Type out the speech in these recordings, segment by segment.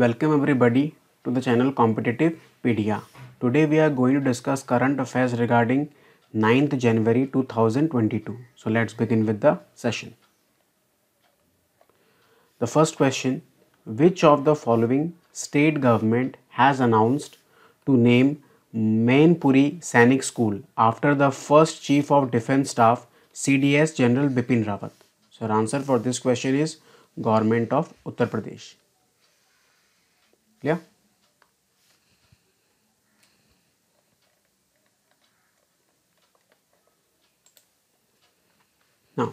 Welcome everybody to the channel Competitive Pedia. Today we are going to discuss current affairs regarding 9th January 2022. So let's begin with the session. The first question, which of the following state government has announced to name Mainpuri Sainik School after the first Chief of Defence Staff CDS General Bipin Rawat? So answer for this question is Government of Uttar Pradesh. Now,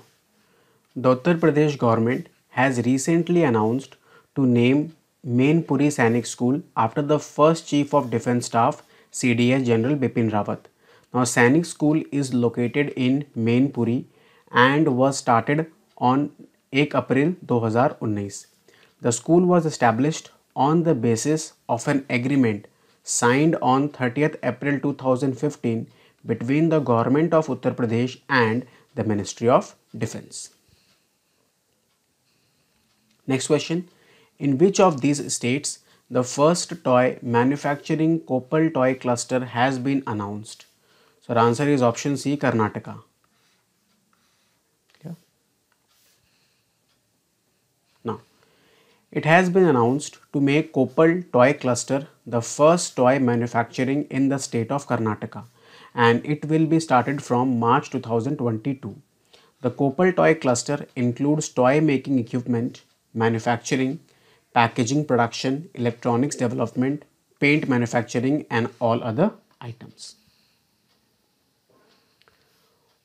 the Uttar Pradesh government has recently announced to name Mainpuri Sainik School after the first Chief of Defence Staff CDS General Bipin Rawat. Now Sainik School is located in Mainpuri and was started on 1 April 2019. The school was established on the basis of an agreement signed on 30th April 2015 between the government of Uttar Pradesh and the Ministry of Defense. Next question. In which of these states the first toy manufacturing Copal toy cluster has been announced? So, our answer is option C Karnataka. It has been announced to make Koppal toy cluster the first toy manufacturing in the state of Karnataka and it will be started from March 2022. The Koppal toy cluster includes toy making equipment, manufacturing, packaging production, electronics development, paint manufacturing and all other items.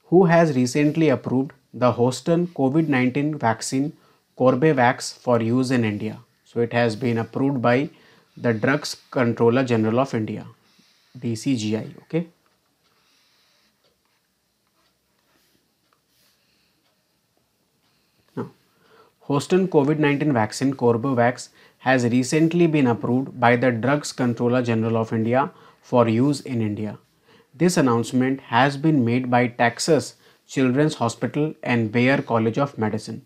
Who has recently approved the Houston COVID-19 vaccine Corbevax for use in India. So it has been approved by the Drugs Controller General of India, DCGI. Okay. Now, Houston COVID-19 vaccine Corbevax has recently been approved by the Drugs Controller General of India for use in India. This announcement has been made by Texas Children's Hospital and Bayer College of Medicine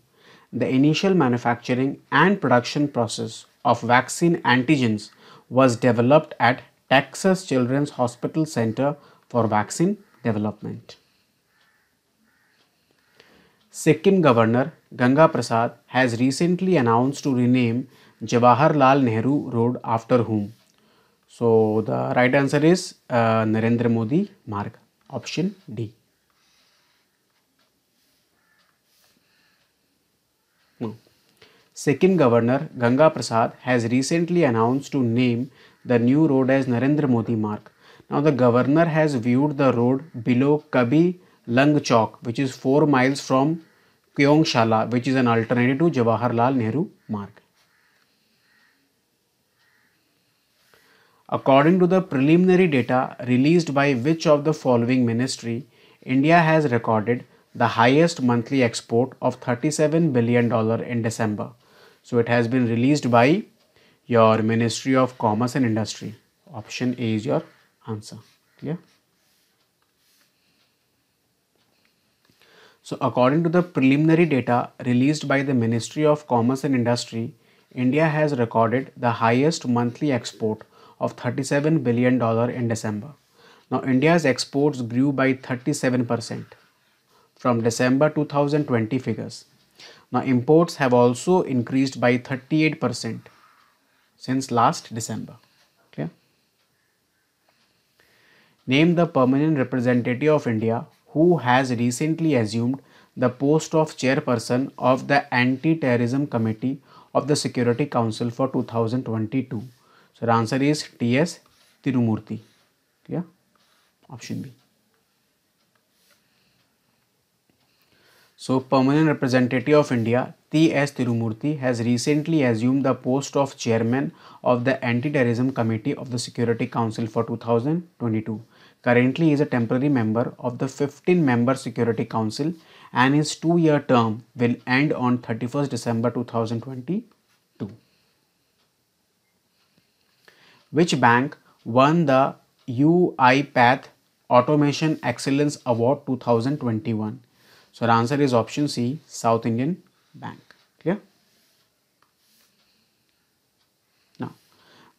the initial manufacturing and production process of vaccine antigens was developed at Texas Children's Hospital Center for Vaccine Development. Sikkim Governor Ganga Prasad has recently announced to rename Jawaharlal Nehru Road after whom? So the right answer is uh, Narendra Modi Marg, option D. Sikkim Governor Ganga Prasad has recently announced to name the new road as Narendra Modi Mark. Now, the governor has viewed the road below Kabi Lung Chowk, which is 4 miles from Kyongshala, which is an alternative to Jawaharlal Nehru Mark. According to the preliminary data released by which of the following ministry, India has recorded the highest monthly export of $37 billion in December. So it has been released by your Ministry of Commerce and Industry. Option A is your answer. Clear? So according to the preliminary data released by the Ministry of Commerce and Industry, India has recorded the highest monthly export of $37 billion in December. Now India's exports grew by 37% from December 2020 figures now imports have also increased by 38% since last December. Clear? Name the permanent representative of India who has recently assumed the post of chairperson of the Anti-Terrorism Committee of the Security Council for 2022. So, the answer is T.S. Tirumurti. Clear? Option B. So, Permanent Representative of India T.S. Tirumurthy has recently assumed the post of Chairman of the Anti-Terrorism Committee of the Security Council for 2022. Currently, he is a temporary member of the 15-member Security Council and his two-year term will end on 31st December 2022. Which bank won the UiPath Automation Excellence Award 2021? So, our answer is option C, South Indian Bank. Clear? Now,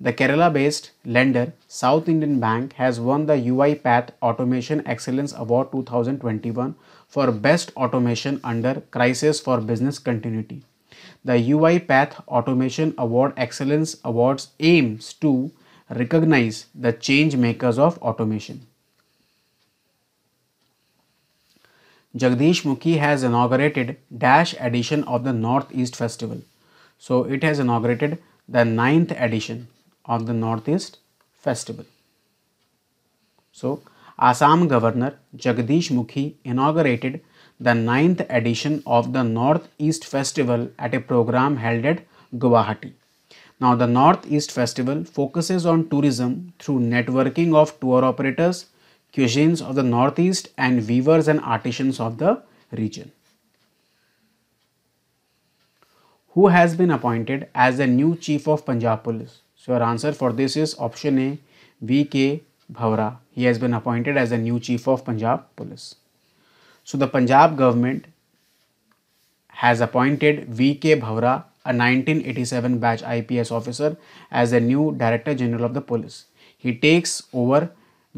the Kerala based lender South Indian Bank has won the UiPath Automation Excellence Award 2021 for Best Automation under Crisis for Business Continuity. The UiPath Automation Award Excellence Awards aims to recognize the change makers of automation. Jagdish Mukhi has inaugurated Dash edition of the Northeast Festival. So it has inaugurated the ninth edition of the Northeast Festival. So Assam Governor Jagdish Mukhi inaugurated the ninth edition of the Northeast Festival at a program held at Guwahati. Now the Northeast Festival focuses on tourism through networking of tour operators, cuisines of the northeast and weavers and artisans of the region. Who has been appointed as the new chief of Punjab police? So your answer for this is option A, V.K. Bhavra. He has been appointed as the new chief of Punjab police. So the Punjab government has appointed V.K. Bhavra, a 1987 batch IPS officer, as the new Director General of the police. He takes over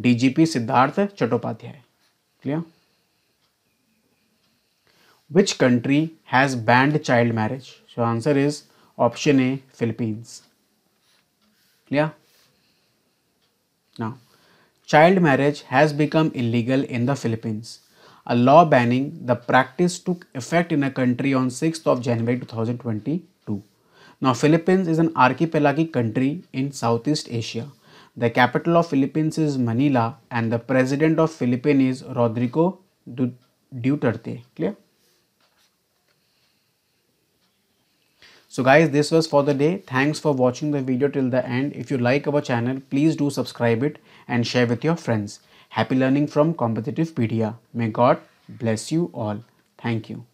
DGP Siddharth Chattopadhyay clear which country has banned child marriage so answer is option A Philippines clear ना child marriage has become illegal in the Philippines a law banning the practice to effect in a country on six of January two thousand twenty two ना Philippines is an आर्की की country in Southeast Asia The capital of Philippines is Manila and the president of Philippines is Rodrigo Duterte. Clear? So guys, this was for the day. Thanks for watching the video till the end. If you like our channel, please do subscribe it and share with your friends. Happy learning from Competitive Media. May God bless you all. Thank you.